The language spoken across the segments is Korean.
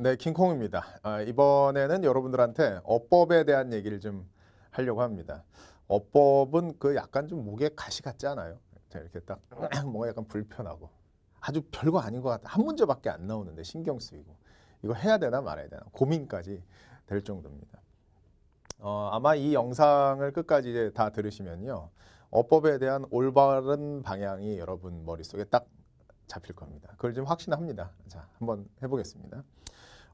네, 킹콩입니다. 아, 이번에는 여러분들한테 어법에 대한 얘기를 좀 하려고 합니다. 어법은 그 약간 좀 목에 가시 같지 않아요? 이렇게 딱 뭔가 약간 불편하고 아주 별거 아닌 것 같아. 한 문제밖에 안 나오는데 신경 쓰이고 이거 해야 되나 말아야 되나 고민까지 될 정도입니다. 어, 아마 이 영상을 끝까지 이제 다 들으시면요. 어법에 대한 올바른 방향이 여러분 머릿속에 딱 잡힐 겁니다. 그걸 좀 확신합니다. 자, 한번 해보겠습니다.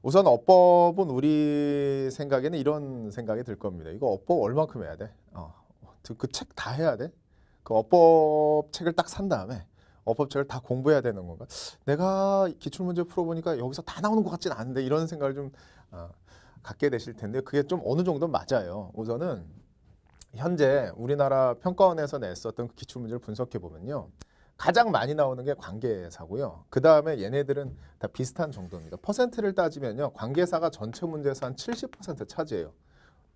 우선 어법은 우리 생각에는 이런 생각이 들 겁니다. 이거 어법 얼만큼 해야 돼? 어, 그책다 그 해야 돼? 그 어법 책을 딱 산 다음에 어법 책을 다 공부해야 되는 건가? 내가 기출문제 풀어보니까 여기서 다 나오는 것 같진 않은데 이런 생각을 좀 어, 갖게 되실 텐데 그게 좀 어느 정도 맞아요. 우선은 현재 우리나라 평가원에서 냈었던 그 기출문제를 분석해 보면요. 가장 많이 나오는 게 관계사고요. 그 다음에 얘네들은 다 비슷한 정도입니다. 퍼센트를 따지면요. 관계사가 전체 문제에서 한 70% 차지해요.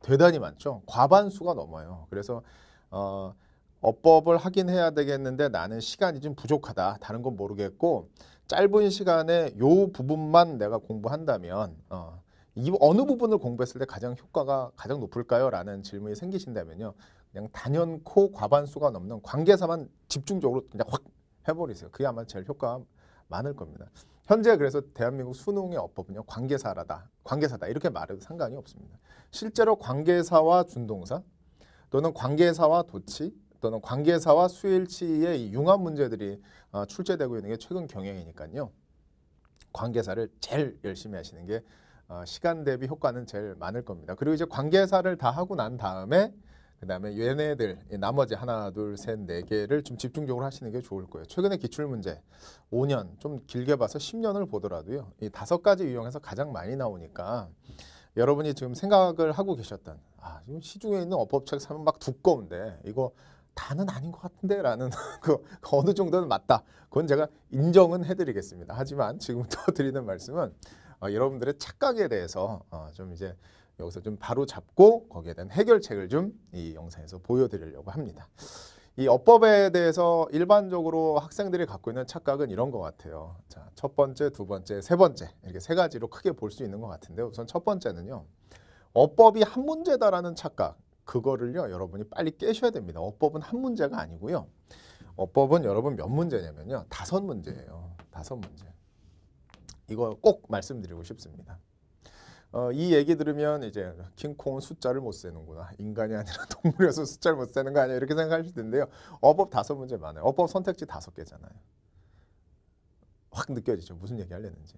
대단히 많죠. 과반수가 넘어요. 그래서 어, 어법을 하긴 해야 되겠는데 나는 시간이 좀 부족하다. 다른 건 모르겠고 짧은 시간에 요 부분만 내가 공부한다면 어, 이 어느 부분을 공부했을 때 가장 효과가 가장 높을까요? 라는 질문이 생기신다면요. 그냥 단연코 과반수가 넘는 관계사만 집중적으로 그냥 확 해버리세요. 그게 아마 제일 효과가 많을 겁니다. 현재 그래서 대한민국 수능의 어법은요 관계사라다 관계사다 이렇게 말해도 상관이 없습니다. 실제로 관계사와 준동사 또는 관계사와 도치 또는 관계사와 수일치의 융합 문제들이 어, 출제되고 있는 게 최근 경향이니까요. 관계사를 제일 열심히 하시는 게 어, 시간 대비 효과는 제일 많을 겁니다. 그리고 이제 관계사를 다 하고 난 다음에 그다음에 얘네들 나머지 하나 둘 셋 네 개를 좀 집중적으로 하시는 게 좋을 거예요. 최근에 기출 문제 5년 좀 길게 봐서 10년을 보더라도요. 이 다섯 가지 유형에서 가장 많이 나오니까 여러분이 지금 생각을 하고 계셨던 아 지금 시중에 있는 어법책 사면 막 두꺼운데 이거 다는 아닌 것 같은데 라는 그, 그 어느 정도는 맞다 그건 제가 인정은 해드리겠습니다 하지만 지금부터 드리는 말씀은 어, 여러분들의 착각에 대해서 어, 좀 이제 여기서 좀 바로 잡고 거기에 대한 해결책을 좀 이 영상에서 보여드리려고 합니다. 이 어법에 대해서 일반적으로 학생들이 갖고 있는 착각은 이런 것 같아요. 자, 첫 번째, 두 번째, 세 번째 이렇게 세 가지로 크게 볼 수 있는 것 같은데 우선 첫 번째는요. 어법이 한 문제다라는 착각 그거를요 여러분이 빨리 깨셔야 됩니다. 어법은 한 문제가 아니고요. 어법은 여러분 몇 문제냐면요 다섯 문제예요. 다섯 문제. 이거 꼭 말씀드리고 싶습니다. 어, 이 얘기 들으면 이제 킹콩은 숫자를 못 세는구나. 인간이 아니라 동물이어서 숫자를 못 세는 거 아니야. 이렇게 생각하실 텐데요. 어법 다섯 문제 많아요. 어법 선택지 다섯 개잖아요. 확 느껴지죠. 무슨 얘기 하려는지.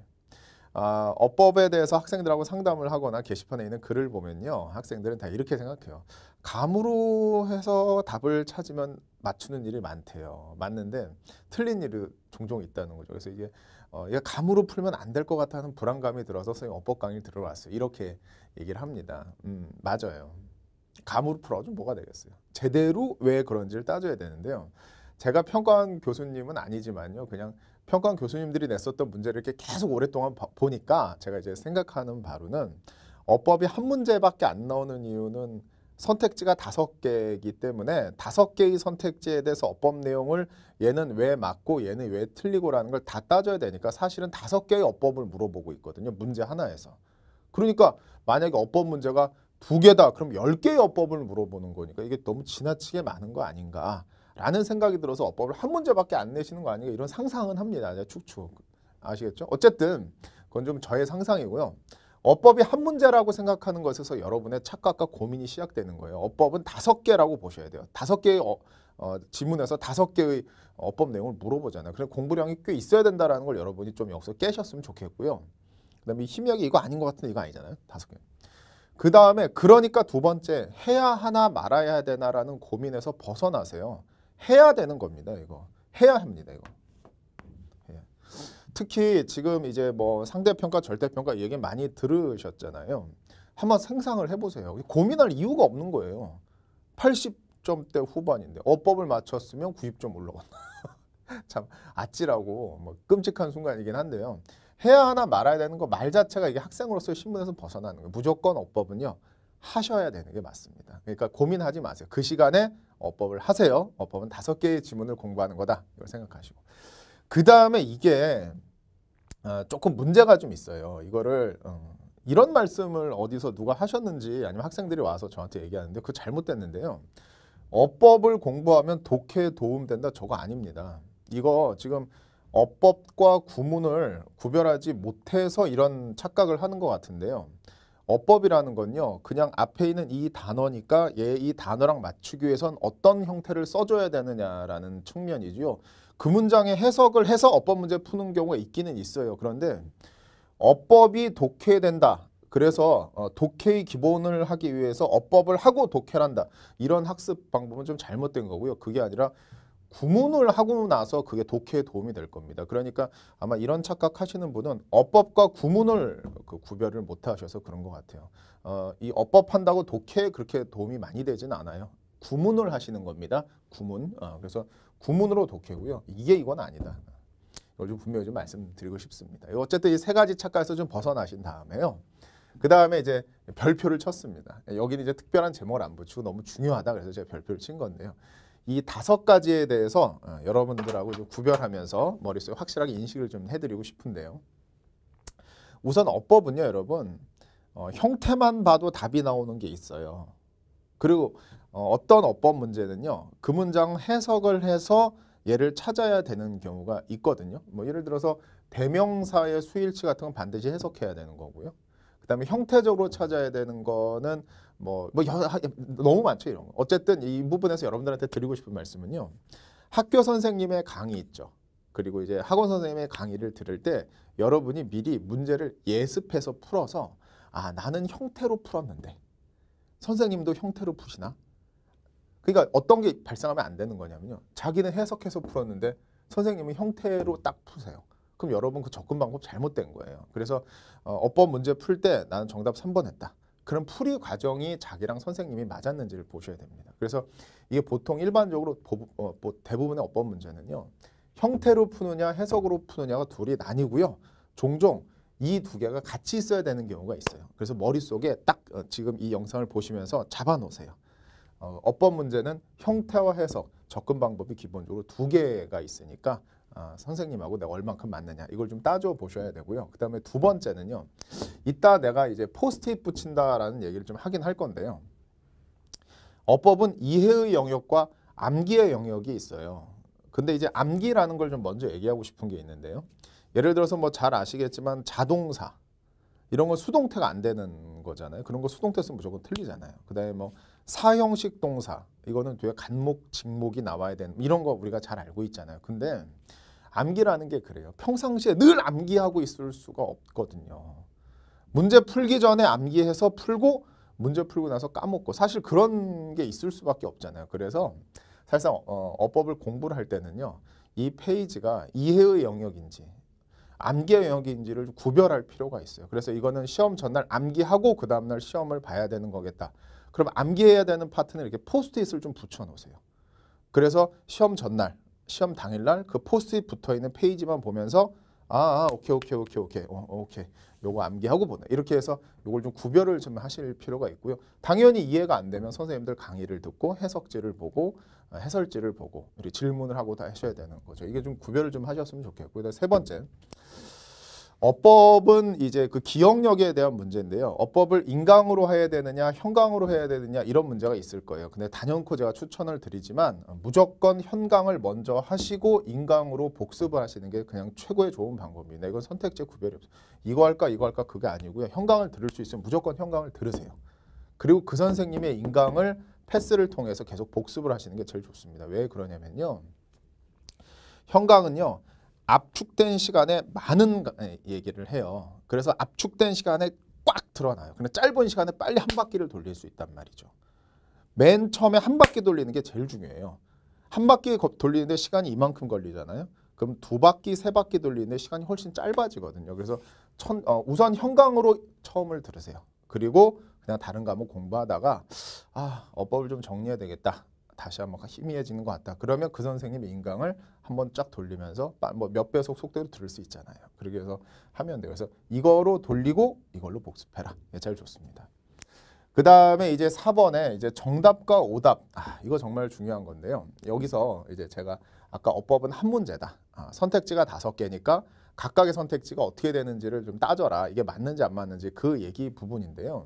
아, 어법에 대해서 학생들하고 상담을 하거나 게시판에 있는 글을 보면요. 학생들은 다 이렇게 생각해요. 감으로 해서 답을 찾으면 맞추는 일이 많대요. 맞는데 틀린 일이 종종 있다는 거죠. 그래서 이게 어, 이게 감으로 풀면 안 될 것 같다는 불안감이 들어서 선생님 어법 강의를 들어왔어요. 이렇게 얘기를 합니다. 음, 맞아요. 감으로 풀어가 뭐가 되겠어요. 제대로 왜 그런지를 따져야 되는데요. 제가 평가원 교수님은 아니지만요. 그냥 평가원 교수님들이 냈었던 문제를 이렇게 계속 오랫동안 바, 보니까 제가 이제 생각하는 바로는 어법이 한 문제밖에 안 나오는 이유는 선택지가 다섯 개이기 때문에 다섯 개의 선택지에 대해서 어법 내용을 얘는 왜 맞고 얘는 왜 틀리고라는 걸 다 따져야 되니까 사실은 다섯 개의 어법을 물어보고 있거든요. 문제 하나에서. 그러니까 만약에 어법 문제가 두 개다. 그럼 열 개의 어법을 물어보는 거니까 이게 너무 지나치게 많은 거 아닌가라는 생각이 들어서 어법을 한 문제밖에 안 내시는 거 아닌가 이런 상상은 합니다. 축축. 아시겠죠? 어쨌든 그건 좀 저의 상상이고요. 어법이 한 문제라고 생각하는 것에서 여러분의 착각과 고민이 시작되는 거예요. 어법은 다섯 개라고 보셔야 돼요. 다섯 개의 어, 어, 지문에서 다섯 개의 어법 내용을 물어보잖아요. 그래서 공부량이 꽤 있어야 된다라는 걸 여러분이 좀 여기서 깨셨으면 좋겠고요. 그다음에 힘이하게 이거 아닌 것 같은데 이거 아니잖아요. 다섯 개. 그 다음에 그러니까 두 번째 해야 하나 말아야 되나라는 고민에서 벗어나세요. 해야 되는 겁니다. 이거 해야 합니다. 이거. 특히 지금 이제 뭐 상대평가, 절대평가 얘기 많이 들으셨잖아요. 한번 생상을 해보세요. 고민할 이유가 없는 거예요. 80점대 후반인데 어법을 맞췄으면 90점 올라갔나. 참 아찔하고 뭐 끔찍한 순간이긴 한데요. 해야 하나 말아야 되는 거 말 자체가 이게 학생으로서의 신분에서 벗어나는 거예요. 무조건 어법은요. 하셔야 되는 게 맞습니다. 그러니까 고민하지 마세요. 그 시간에 어법을 하세요. 어법은 다섯 개의 지문을 공부하는 거다. 이걸 생각하시고. 그 다음에 이게 어, 조금 문제가 좀 있어요. 이거를 어, 이런 말씀을 어디서 누가 하셨는지 아니면 학생들이 와서 저한테 얘기하는데 그 잘못됐는데요. 어법을 공부하면 독해에 도움된다 저거 아닙니다. 이거 지금 어법과 구문을 구별하지 못해서 이런 착각을 하는 것 같은데요. 어법이라는 건요. 그냥 앞에 있는 이 단어니까 얘 이 단어랑 맞추기 위해선 어떤 형태를 써줘야 되느냐라는 측면이지요. 그 문장의 해석을 해서 어법 문제 푸는 경우가 있기는 있어요. 그런데 어법이 독해된다. 그래서 어, 독해의 기본을 하기 위해서 어법을 하고 독해를 한다. 이런 학습 방법은 좀 잘못된 거고요. 그게 아니라 구문을 하고 나서 그게 독해에 도움이 될 겁니다. 그러니까 아마 이런 착각하시는 분은 어법과 구문을 그 구별을 못 하셔서 그런 것 같아요. 어, 이 어법한다고 독해에 그렇게 도움이 많이 되진 않아요. 구문을 하시는 겁니다. 구문. 어, 그래서 구문으로 독해고요. 이게 이건 아니다. 이걸 좀 분명히 좀 말씀드리고 싶습니다. 어쨌든 이 세 가지 착각에서 좀 벗어나신 다음에요. 그 다음에 이제 별표를 쳤습니다. 여기는 이제 특별한 제목을 안 붙이고 너무 중요하다 그래서 제가 별표를 친 건데요. 이 다섯 가지에 대해서 어, 여러분들하고 좀 구별하면서 머릿속에 확실하게 인식을 좀 해드리고 싶은데요. 우선 어법은요, 여러분 어, 형태만 봐도 답이 나오는 게 있어요. 그리고 어, 떤 어법 문제는요. 그 문장 해석을 해서 얘를 찾아야 되는 경우가 있거든요. 뭐 예를 들어서 대명사의 수일치 같은 건 반드시 해석해야 되는 거고요. 그다음에 형태적으로 찾아야 되는 거는 뭐뭐 뭐, 뭐 너무 많죠 이런 거. 어쨌든 이 부분에서 여러분들한테 드리고 싶은 말씀은요. 학교 선생님의 강의 있죠. 그리고 이제 학원 선생님의 강의를 들을 때 여러분이 미리 문제를 예습해서 풀어서 아 나는 형태로 풀었는데 선생님도 형태로 푸시나 그러니까 어떤 게 발생하면 안 되는 거냐면요. 자기는 해석해서 풀었는데 선생님은 형태로 딱 푸세요. 그럼 여러분 그 접근 방법 잘못된 거예요. 그래서 어, 어법 문제 풀 때 나는 정답 3번 했다. 그런 풀이 과정이 자기랑 선생님이 맞았는지를 보셔야 됩니다. 그래서 이게 보통 일반적으로 보, 어, 뭐 대부분의 어법 문제는요. 형태로 푸느냐 해석으로 푸느냐가 둘이 나뉘고요. 종종 이 두 개가 같이 있어야 되는 경우가 있어요. 그래서 머릿속에 딱 어, 지금 이 영상을 보시면서 잡아놓으세요. 어, 법 문제는 형태와 해석, 접근 방법이 기본적으로 두 개가 있으니까 아, 선생님하고 내가 얼만큼 맞느냐 이걸 좀 따져 보셔야 되고요. 그 다음에 두 번째는요. 이따 내가 이제 포스트잇 붙인다라는 얘기를 좀 하긴 할 건데요. 어법은 이해의 영역과 암기의 영역이 있어요. 근데 이제 암기라는 걸 좀 먼저 얘기하고 싶은 게 있는데요. 예를 들어서 뭐 잘 아시겠지만 자동사 이런 건 수동태가 안 되는 거잖아요. 그런 거 수동태 쓰면 무조건 틀리잖아요. 그다음에 뭐 사형식 동사 이거는 뒤에 간목, 직목이 나와야 되는 이런 거 우리가 잘 알고 있잖아요. 근데 암기라는 게 그래요. 평상시에 늘 암기하고 있을 수가 없거든요. 문제 풀기 전에 암기해서 풀고 문제 풀고 나서 까먹고 사실 그런 게 있을 수밖에 없잖아요. 그래서 사실상 어, 어법을 공부를 할 때는요. 이 페이지가 이해의 영역인지 암기 의 영역인지를 구별할 필요가 있어요. 그래서 이거는 시험 전날 암기하고 그 다음날 시험을 봐야 되는 거겠다. 그럼 암기해야 되는 파트는 이렇게 포스트잇을 좀 붙여놓으세요. 그래서 시험 전날, 시험 당일날 그 포스트잇 붙어있는 페이지만 보면서 아, 아, 오케이 오케이 오케이 오케이 어, 어, 오케이 요거 암기하고 보내 이렇게 해서 요걸 좀 구별을 좀 하실 필요가 있고요 당연히 이해가 안 되면 선생님들 강의를 듣고 해석지를 보고 어, 해설지를 보고 질문을 하고 다 하셔야 되는 거죠 이게 좀 구별을 좀 하셨으면 좋겠고요 세 번째 어법은 이제 그 기억력에 대한 문제인데요. 어법을 인강으로 해야 되느냐, 현강으로 해야 되느냐 이런 문제가 있을 거예요. 근데 단연코 제가 추천을 드리지만 무조건 현강을 먼저 하시고 인강으로 복습을 하시는 게 그냥 최고의 좋은 방법입니다. 이건 선택제 구별이 없어요. 이거 할까 이거 할까 그게 아니고요. 현강을 들을 수 있으면 무조건 현강을 들으세요. 그리고 그 선생님의 인강을 패스를 통해서 계속 복습을 하시는 게 제일 좋습니다. 왜 그러냐면요. 현강은요. 압축된 시간에 많은 예, 얘기를 해요. 그래서 압축된 시간에 꽉 드러나요. 근데 그러니까 짧은 시간에 빨리 한 바퀴를 돌릴 수 있단 말이죠. 맨 처음에 한 바퀴 돌리는 게 제일 중요해요. 한 바퀴 돌리는데 시간이 이만큼 걸리잖아요. 그럼 두 바퀴, 세 바퀴 돌리는데 시간이 훨씬 짧아지거든요. 그래서 천, 어, 우선 형광으로 처음을 들으세요. 그리고 그냥 다른 과목 공부하다가 아, 어법을 좀 정리해야 되겠다. 다시 한번 희미해지는 것 같다. 그러면 그 선생님 의 인강을 한번 쫙 돌리면서 뭐 몇 배속 속도로 들을 수 있잖아요. 그러게 위해서 하면 돼요. 그래서 이거로 돌리고 이걸로 복습해라. 예, 게 제일 좋습니다. 그 다음에 이제 4번에 이제 정답과 오답. 아, 이거 정말 중요한 건데요. 여기서 이제 제가 아까 어법은 한 문제다. 아, 선택지가 다섯 개니까 각각의 선택지가 어떻게 되는지를 좀 따져라. 이게 맞는지 안 맞는지 그 얘기 부분인데요.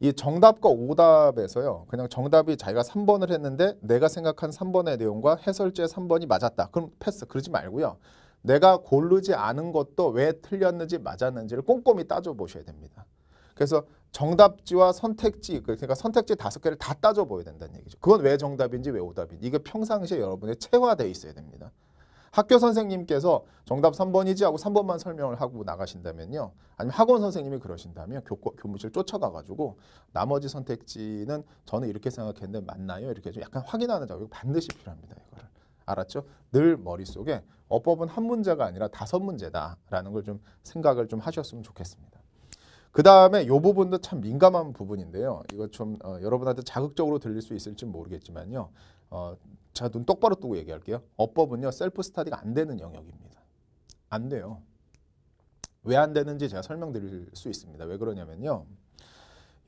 이 정답과 오답에서요. 그냥 정답이 자기가 3번을 했는데 내가 생각한 3번의 내용과 해설제 3번이 맞았다. 그럼 패스. 그러지 말고요. 내가 고르지 않은 것도 왜 틀렸는지 맞았는지를 꼼꼼히 따져보셔야 됩니다. 그래서 정답지와 선택지, 그 그러니까 선택지 다섯 개를 다 따져보여야 된다는 얘기죠. 그건 왜 정답인지 왜 오답인지. 이게 평상시에 여러분의 체화되어 있어야 됩니다. 학교 선생님께서 정답 3번이지 하고 3번만 설명을 하고 나가신다면요. 아니면 학원 선생님이 그러신다면 교과, 교무실 쫓아가가지고 나머지 선택지는 저는 이렇게 생각했는데 맞나요? 이렇게 좀 약간 확인하는 작업이 반드시 필요합니다. 이거를. 알았죠? 늘 머릿속에 어법은 한 문제가 아니라 다섯 문제다라는 걸 좀 생각을 좀 하셨으면 좋겠습니다. 그 다음에 이 부분도 참 민감한 부분인데요. 이거 좀 어, 여러분한테 자극적으로 들릴 수 있을지 모르겠지만요. 어, 제가 눈 똑바로 뜨고 얘기할게요. 어법은요. 셀프 스타디가 안 되는 영역입니다. 안 돼요. 왜 안 되는지 제가 설명드릴 수 있습니다. 왜 그러냐면요.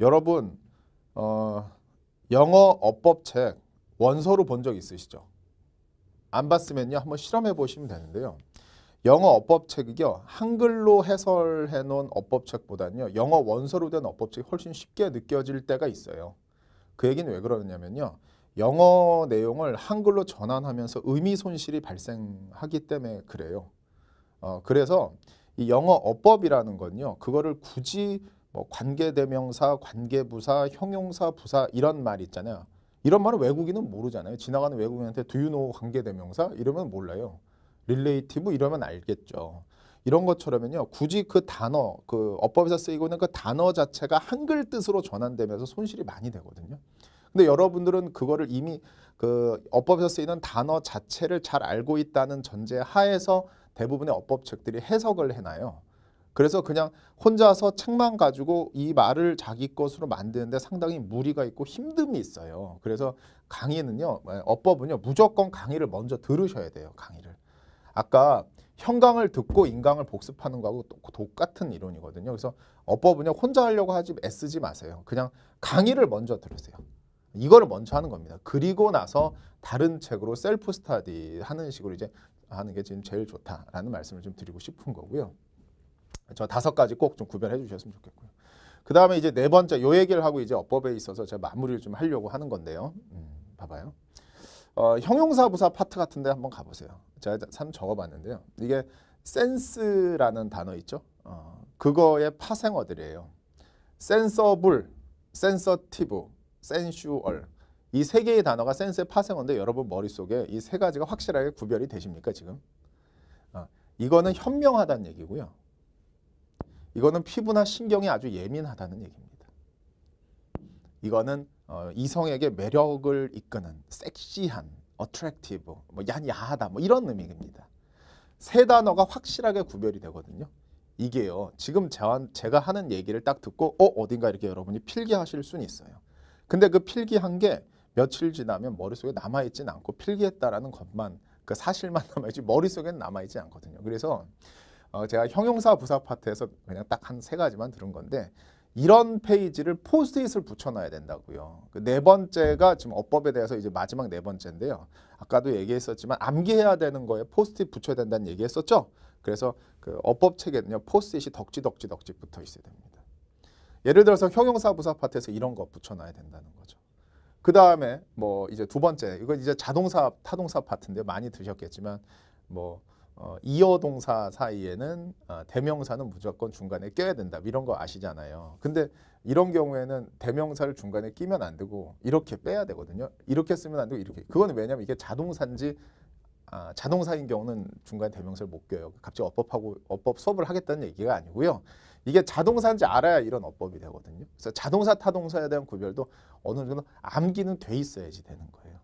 여러분 어, 영어 어법 책 원서로 본 적 있으시죠? 안 봤으면요. 한번 실험해 보시면 되는데요. 영어 어법 책이요. 한글로 해설해 놓은 어법 책보다는요. 영어 원서로 된 어법 책이 훨씬 쉽게 느껴질 때가 있어요. 그 얘기는 왜 그러냐면요. 영어 내용을 한글로 전환하면서 의미 손실이 발생하기 때문에 그래요. 어, 그래서 이 영어 어법이라는 건요. 그거를 굳이 뭐 관계대명사, 관계부사, 형용사, 부사 이런 말 있잖아요. 이런 말은 외국인은 모르잖아요. 지나가는 외국인한테 do you know 관계대명사 이러면 몰라요. 릴레이티브 이러면 알겠죠. 이런 것처럼요 굳이 그 단어, 그 어법에서 쓰이고 있는 그 단어 자체가 한글 뜻으로 전환되면서 손실이 많이 되거든요. 근데 여러분들은 그거를 이미 그 어법에서 쓰이는 단어 자체를 잘 알고 있다는 전제 하에서 대부분의 어법책들이 해석을 해놔요. 그래서 그냥 혼자서 책만 가지고 이 말을 자기 것으로 만드는데 상당히 무리가 있고 힘듦이 있어요. 그래서 강의는요, 뭐 어법은요, 무조건 강의를 먼저 들으셔야 돼요, 강의를. 아까 형광을 듣고 인강을 복습하는 거하고 똑같은 이론이거든요. 그래서 어법은요, 혼자 하려고 하지 애쓰지 마세요. 그냥 강의를 먼저 들으세요. 이거를 먼저 하는 겁니다. 그리고 나서 다른 책으로 셀프 스타디 하는 식으로 이제 하는 게 지금 제일 좋다라는 말씀을 좀 드리고 싶은 거고요. 저 다섯 가지 꼭 좀 구별해 주셨으면 좋겠고요. 그 다음에 이제 네 번째 요 얘기를 하고 이제 어법에 있어서 제가 마무리를 좀 하려고 하는 건데요. 음, 봐봐요. 어, 형용사 부사 파트 같은데 한번 가보세요. 제가 참 적어봤는데요. 이게 센스라는 단어 있죠. 어, 그거의 파생어들이에요. 센서블, 센서티브, 센슈얼 이 세 개의 단어가 센스의 파생어인데 여러분 머릿속에 이 세 가지가 확실하게 구별이 되십니까 지금? 어, 이거는 현명하다는 얘기고요. 이거는 피부나 신경이 아주 예민하다는 얘기입니다. 이거는 어, 이성에게 매력을 이끄는 섹시한, 어트랙티브, 뭐 야하다 뭐 이런 의미입니다. 세 단어가 확실하게 구별이 되거든요. 이게요. 지금 제가 하는 얘기를 딱 듣고 어 어딘가 이렇게 여러분이 필기하실 수는 있어요. 근데 그 필기한 게 며칠 지나면 머릿속에 남아있진 않고 필기했다라는 것만 그 사실만 남아있지 머릿속에는 남아있지 않거든요. 그래서 어 제가 형용사 부사 파트에서 그냥 딱 한 세 가지만 들은 건데 이런 페이지를 포스트잇을 붙여놔야 된다고요. 그 네 번째가 지금 어법에 대해서 이제 마지막 네 번째인데요. 아까도 얘기했었지만 암기해야 되는 거에 포스트잇 붙여야 된다는 얘기했었죠. 그래서 그 어법 책에는요 포스트잇이 덕지덕지덕지 붙어 있어야 됩니다. 예를 들어서 형용사부사 파트에서 이런 거 붙여놔야 된다는 거죠. 그 다음에 뭐 이제 두 번째 이거 이제 자동사 타동사 파트인데 많이 드셨겠지만 뭐 어, 이어 동사 사이에는 어, 대명사는 무조건 중간에 껴야 된다 이런 거 아시잖아요. 근데 이런 경우에는 대명사를 중간에 끼면 안 되고 이렇게 빼야 되거든요. 이렇게 쓰면 안 되고 이렇게. 그건 왜냐면 이게 자동사인지 아, 자동사인 경우는 중간에 대명사를 못 껴요. 갑자기 어법하고 어법 수업을 하겠다는 얘기가 아니고요. 이게 자동사인지 알아야 이런 어법이 되거든요. 그래서 자동사 타동사에 대한 구별도 어느 정도 암기는 돼 있어야지 되는 거예요.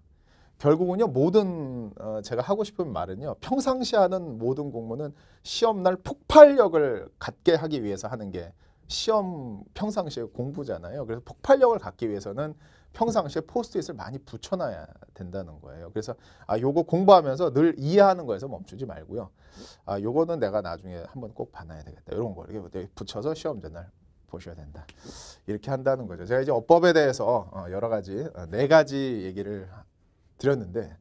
결국은요 모든 어, 제가 하고 싶은 말은요 평상시 하는 모든 공부는 시험날 폭발력을 갖게 하기 위해서 하는 게 시험 평상시에 공부잖아요. 그래서 폭발력을 갖기 위해서는 평상시에 포스트잇을 많이 붙여놔야 된다는 거예요. 그래서 아 요거 공부하면서 늘 이해하는 거에서 멈추지 말고요. 아 요거는 내가 나중에 한번 꼭 봐놔야 되겠다. 이런 거 이렇게 네, 붙여서 시험 전날 보셔야 된다. 이렇게 한다는 거죠. 제가 이제 어법에 대해서 어, 여러 가지 어, 네 가지 얘기를 드렸는데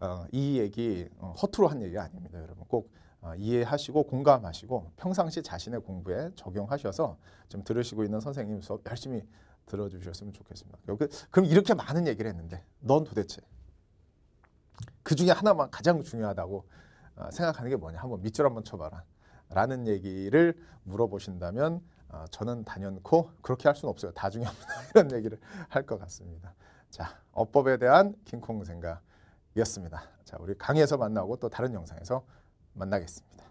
어, 이 얘기 허투루 한 얘기 아닙니다, 여러분. 꼭 어, 이해하시고 공감하시고 평상시 자신의 공부에 적용하셔서 좀 들으시고 있는 선생님 수업 열심히 들어주셨으면 좋겠습니다. 그럼 이렇게 많은 얘기를 했는데 넌 도대체 그 중에 하나만 가장 중요하다고 어, 생각하는 게 뭐냐 한번 밑줄 한번 쳐봐라 라는 얘기를 물어보신다면 어, 저는 단연코 그렇게 할 수는 없어요. 다 중요합니다. 이런 얘기를 할 것 같습니다. 자, 어법에 대한 킹콩 생각이었습니다. 자, 우리 강의에서 만나고 또 다른 영상에서 만나겠습니다.